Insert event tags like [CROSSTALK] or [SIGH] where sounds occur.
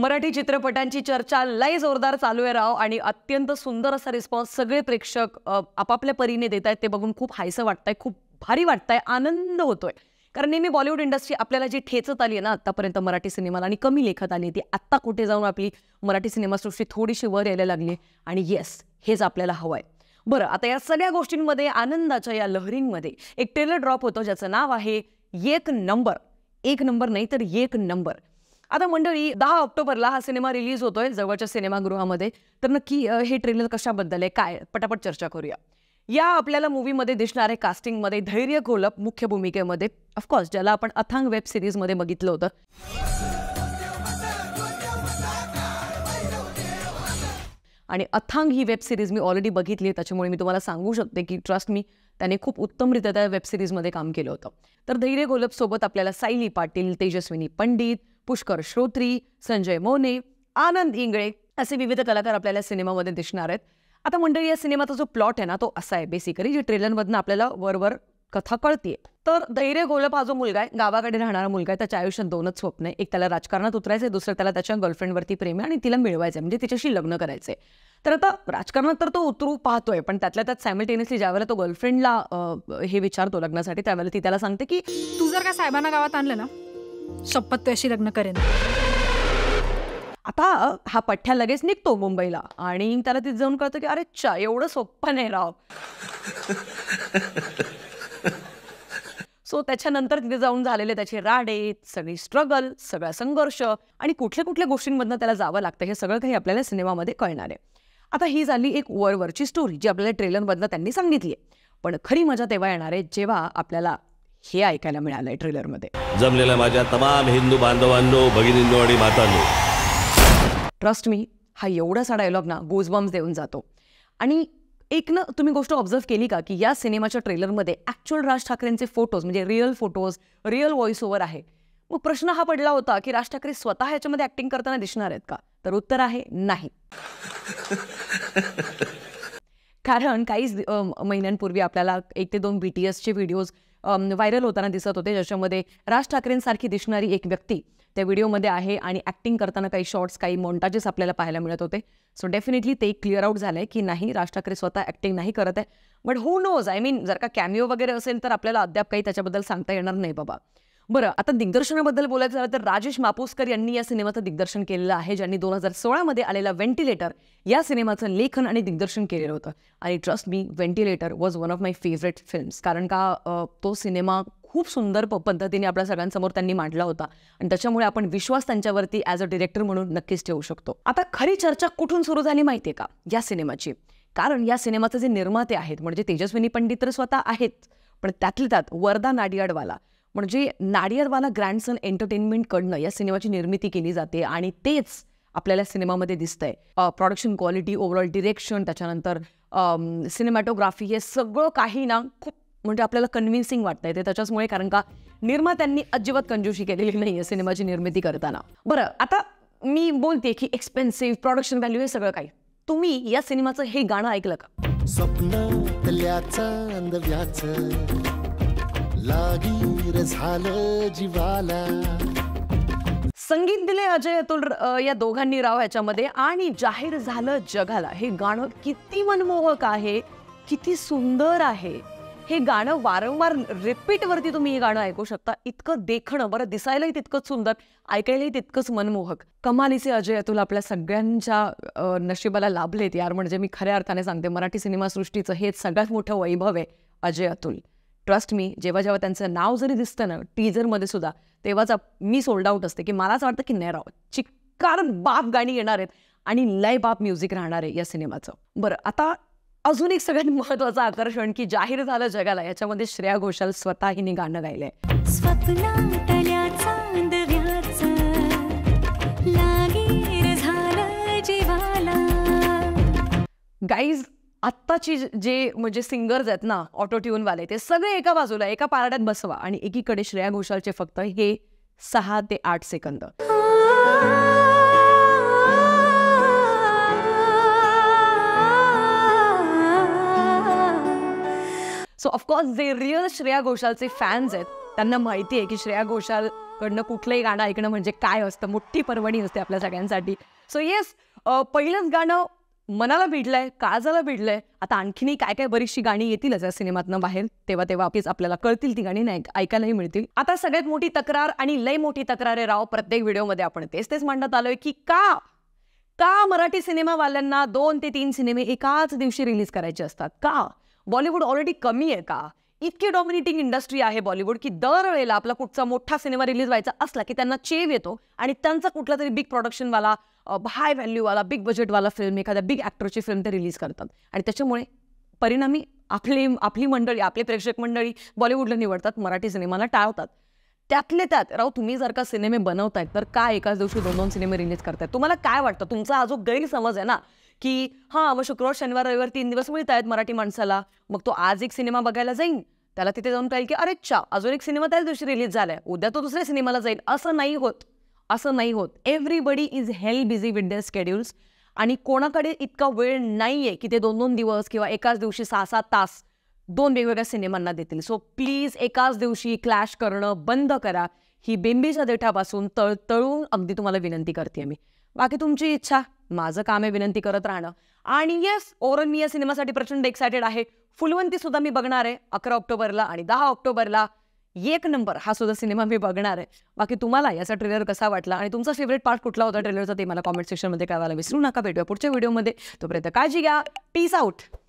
मराठी चित्रपटांची चर्चा लय जोरदार चालू आहे राव आणि अत्यंत सुंदर असा रिस्पॉन्स सगळे प्रेक्षक आपापल्या परीने देत आहेत ते बघून खूप हायसं वाटतंय खूप भारी वाटतंय आनंद होतोय कारण नेहमी बॉलिवूड इंडस्ट्री आपल्याला जी ठेचत आली आहे ना आतापर्यंत मराठी सिनेमाला आणि कमी लेखत आली ती आत्ता कुठे जाऊन आपली मराठी सिनेमासृष्टी थोडीशी वर यायला लागली आणि येस हेच आपल्याला हवं आहे बरं आता या सगळ्या गोष्टींमध्ये आनंदाच्या या लहरींमध्ये एक ट्रेलर ड्रॉप होतो ज्याचं नाव आहे एक नंबर एक नंबर नाही तर एक नंबर आता मंडळी दहा ऑक्टोबरला हा सिनेमा रिलीज होतोय जवळच्या सिनेमागृहामध्ये तर नक्की हे ट्रेलर कशाबद्दल आहे काय पटापट चर्चा करूया या आपल्याला मूवीमध्ये दिसणारे कास्टिंगमध्ये धैर्य घोलप मुख्य भूमिकेमध्ये ऑफकोर्स ज्याला आपण अथांग वेब सिरीजमध्ये बघितलं होतं आणि अथांग ही वेब सिरीज मी ऑलरेडी बघितली त्याच्यामुळे मी तुम्हाला सांगू शकते की ट्रस्ट मी त्याने खूप उत्तमरित्या त्या वेब सिरीजमध्ये काम केलं होतं तर धैर्य गोलप सोबत आपल्याला सायली पाटील तेजस्विनी पंडित पुष्कर श्रोत्री संजय मोने आनंद इंगळे असे विविध कलाकार आपल्याला सिनेमामध्ये दिसणार आहेत आता मंडळी या सिनेमाचा जो प्लॉट आहे ना तो असा आहे बेसिकली जे ट्रेलरमधनं आपल्याला वरवर कथा कळतीये तर धैर्य गोलप हा जो मुलगा आहे गावाकडे राहणारा मुलगा आहे त्याच्या आयुष्यात दोनच स्वप्न आहे एक त्याला राजकारणात उतरायचं आहे दुसरं त्याला त्याच्या गर्लफ्रेंडवरती प्रेम आहे आणि तिला मिळवायचं म्हणजे तिच्याशी लग्न करायचंय तर आता राजकारणात तर तो उतरू पाहतोय पण त्यातल्या त्यात सायमल्टेनियसली ज्यावेळेला तो गर्लफ्रेंडला हे विचारतो लग्नासाठी त्यावेळेला ती त्याला सांगते की तू जर का साहेबांना गावात आणलं ना शपथ लग्न करेन आता हा पठ्ठ्या लगेच निघतो मुंबईला आणि त्याला तिथे जाऊन कळतं की अरे चा एवढं सोपं नाही राव सो त्याच्यानंतर तिथे जाऊन झालेले त्याचे राडे सगळी स्ट्रगल सगळा संघर्ष आणि कुठल्या कुठल्या गोष्टींमधनं त्याला जावं लागतं हे सगळं काही आपल्याला सिनेमामध्ये कळणार आहे आता ही झाली एक वरवरची स्टोरी जी आपल्याला ट्रेलरमधनं त्यांनी सांगितली आहे पण खरी मजा तेव्हा येणार आहे जेव्हा आपल्याला हे ऐकायला मिळालंय ट्रेलरमध्ये जमलेल्या माझ्या तमाम हिंदू बांधवांनो भगिनींनो आणि मातांनो ट्रस्ट मी हा एवढासा डायलॉग ना गोजबॉम्स देऊन जातो आणि एक ना तुम्ही गोष्ट ऑब्झर्व केली का की या सिनेमाच्या ट्रेलरमध्ये ॲक्च्युअल राज ठाकरेंचे फोटोज म्हणजे real photos real voice over आहे मग प्रश्न हा पडला होता की राज ठाकरे स्वतः याच्यामध्ये ऍक्टिंग करताना दिसणार आहेत का तर उत्तर आहे नाही [LAUGHS] कारण काहीच महिन्यांपूर्वी आपल्याला एक ते दोन बी टी एसचे व्हिडिओज व्हायरल होताना दिसत होते ज्याच्यामध्ये राज ठाकरेंसारखी दिसणारी एक व्यक्ती त्या व्हिडिओमध्ये आहे आणि ॲक्टिंग करताना काही शॉर्ट्स काही मॉन्टाजेस आपल्याला पाहायला मिळत होते सो डेफिनेटली ते क्लिअर आउट झालंय की नाही राज ठाकरे स्वतः ऍक्टिंग नाही करत आहे but who knows I mean जर का कॅमिओ वगैरे असेल तर आपल्याला अद्याप काही त्याच्याबद्दल सांगता येणार नाही बाबा बरं आता दिग्दर्शनाबद्दल बोलायचं झालं तर राजेश मापोसकर यांनी या सिनेमाचं दिग्दर्शन केलेलं आहे ज्यांनी दोन हजार मध्ये आलेला व्हेंटिलेटर या सिनेमाचं लेखन आणि दिग्दर्शन केलेलं होतं आणि trust me Ventilator was one of my favourite films कारण का तो सिनेमा खूप सुंदर पद्धतीने आपल्या सगळ्यांसमोर त्यांनी मांडला होता आणि त्याच्यामुळे आपण विश्वास त्यांच्यावरती ॲज अ डिरेक्टर म्हणून नक्कीच ठेवू शकतो आता खरी चर्चा कुठून सुरू झाली माहिती आहे का या सिनेमाची कारण या सिनेमाचे जे निर्माते आहेत म्हणजे तेजस्विनी पंडित तर स्वतः आहेत पण त्यातले त्यात वरदा नाडियाडवाला म्हणजे नाडियरवाला ग्रँडसन कडनं या सिनेमाची निर्मिती केली जाते आणि तेच आपल्याला सिनेमामध्ये दिसतंय प्रोडक्शन क्वालिटी ओव्हरऑल डिरेक्शन त्याच्यानंतर सिनेमॅटोग्राफी हे सगळं काही ना खूप म्हणजे आपल्याला कन्व्हिन्सिंग वाटतंय ते त्याच्याचमुळे कारण का निर्मात्यांनी अजिबात कंजूशी केलेली नाही या सिनेमाची निर्मिती करताना बरं आता मी बोलते की एक्सपेन्सिव्ह प्रोडक्शन व्हॅल्यू हे सगळं काही तुम्ही या सिनेमाचं हे गाणं ऐकलं का झालं जीवाला संगीत दिले अजय अतुल या दोघांनी राव याच्यामध्ये आणि जाहीर झालं जगाला हे गाणं किती मनमोहक आहे किती सुंदर आहे हे गाणं वारंवार रिपीटवरती तुम्ही हे गाणं ऐकू शकता इतकं देखणं बरं दिसायलाही तितकंच सुंदर ऐकायलाही तितकंच मनमोहक कमालीचे अजय अतुल आपल्या सगळ्यांच्या नशिबाला लाभलेत यार म्हणजे मी खऱ्या अर्थाने सांगते मराठी सिनेमासृष्टीचं हे सगळ्यात मोठं वैभव आहे अजय अतुल ट्रस्ट मी जेव्हा जेव्हा त्यांचं नाव जरी दिसतं ना टीजरमध्ये सुद्धा तेव्हाच मी सोल्ड आउट असते की मला असं वाटतं की नाही राव चिक्कार बाप गाणी येणार आहेत आणि लय बाप म्युझिक राहणार आहे या सिनेमाचं बरं आता अजून एक सगळ्यात महत्वाचं आकर्षण की जाहीर झालं जगाला याच्यामध्ये श्रेया घोषाल स्वतः हिने गाणं गायलंय गाईज आत्ताची जे म्हणजे सिंगर्स आहेत ना ऑटो ट्यूनवाले ते सगळे एका बाजूला एका पारड्यात बसवा आणि एकीकडे श्रेया घोषालचे फक्त हे सहा ते आठ सेकंद सो ऑफकोर्स जे रिअल श्रेया घोषालचे फॅन्स आहेत त्यांना माहिती आहे की श्रेया घोषालकडनं कुठलंही गाणं ऐकणं म्हणजे काय असतं मोठी पर्वणी असते आपल्या सगळ्यांसाठी सो येस पहिलंच गाणं मनाला भिडलंय काळजाला भिडलंय आता आणखीन काय काय बरीचशी गाणी येतीलच या सिनेमातनं बाहेर तेव्हा तेव्हा आपलीच आपल्याला कळतील ती गाणी नाही ऐकायलाही मिळतील आता सगळ्यात मोठी तक्रार आणि लय मोठी तक्रार आहे राव प्रत्येक व्हिडिओमध्ये आपण तेच तेच मांडण्यात आलोय की का का मराठी सिनेमावाल्यांना दोन ते तीन सिनेमे एकाच दिवशी रिलीज करायचे असतात का बॉलिवूड ऑलरेडी कमी आहे का इतकी डॉमिनेटिंग इंडस्ट्री आहे बॉलिवूड की दरवेळेला आपला कुठचा मोठा सिनेमा रिलीज व्हायचा असला की त्यांना चेव येतो आणि त्यांचा कुठला तरी बिग प्रोडक्शनवाला हाय व्हॅल्यूवाला बिग बजेटवाला फिल्म एखाद्या बिग ॲक्टरची फिल्म ते रिलीज करतात आणि त्याच्यामुळे परिणामी आपली आपली मंडळी आपले प्रेक्षक मंडळी बॉलिवूडला निवडतात मराठी सिनेमाला टाळतात त्यातले त्यात राव तुम्ही जर का सिनेमे बनवतायत तर काय एकाच दिवशी दोन दोन सिनेमे रिलीज करतायत तुम्हाला काय वाटतं तुमचा हा जो गैरसमज आहे ना की हां मग शुक्रवार शनिवार रविवार तीन दिवस मिळत आहेत मराठी माणसाला मग तो आज एक सिनेमा बघायला जाईल त्याला तिथे जाऊन कळेल की अरे चा अजून एक सिनेमा त्याच दिवशी रिलीज झालाय उद्या तो दुसऱ्या सिनेमाला जाईल असं नाही होत असं नाही होत everybody is hell busy with their schedules आणि कोणाकडे इतका वेळ नाही आहे की ते दोन दोन दिवस किंवा एकाच दिवशी सहा सात तास दोन वेगवेगळ्या सिनेमांना देतील सो प्लीज एकाच दिवशी क्लॅश करणं बंद करा ही बिंबीच्या देठापासून तळतळून अगदी तुम्हाला विनंती करते मी बाकी तुमची इच्छा माझं काम आहे विनंती करत राहणं आणि येस ओरन मी या सिनेमासाठी प्रचंड एक्सायटेड आहे फुलवंती सुद्धा मी बघणार आहे अकरा ऑक्टोबरला आणि दहा ऑक्टोबरला एक नंबर हा सुद्धा सिनेमा मी बघणार आहे बाकी तुम्हाला याचा ट्रेलर कसा वाटला आणि तुमचा फेवरेट पार्ट कुठला होता ट्रेलरचा ते मला कॉमेंट सेक्शनमध्ये कळवायला विसरू नका भेटूया पुढच्या व्हिडिओमध्ये तोपर्यंत काळजी घ्या पीस आउट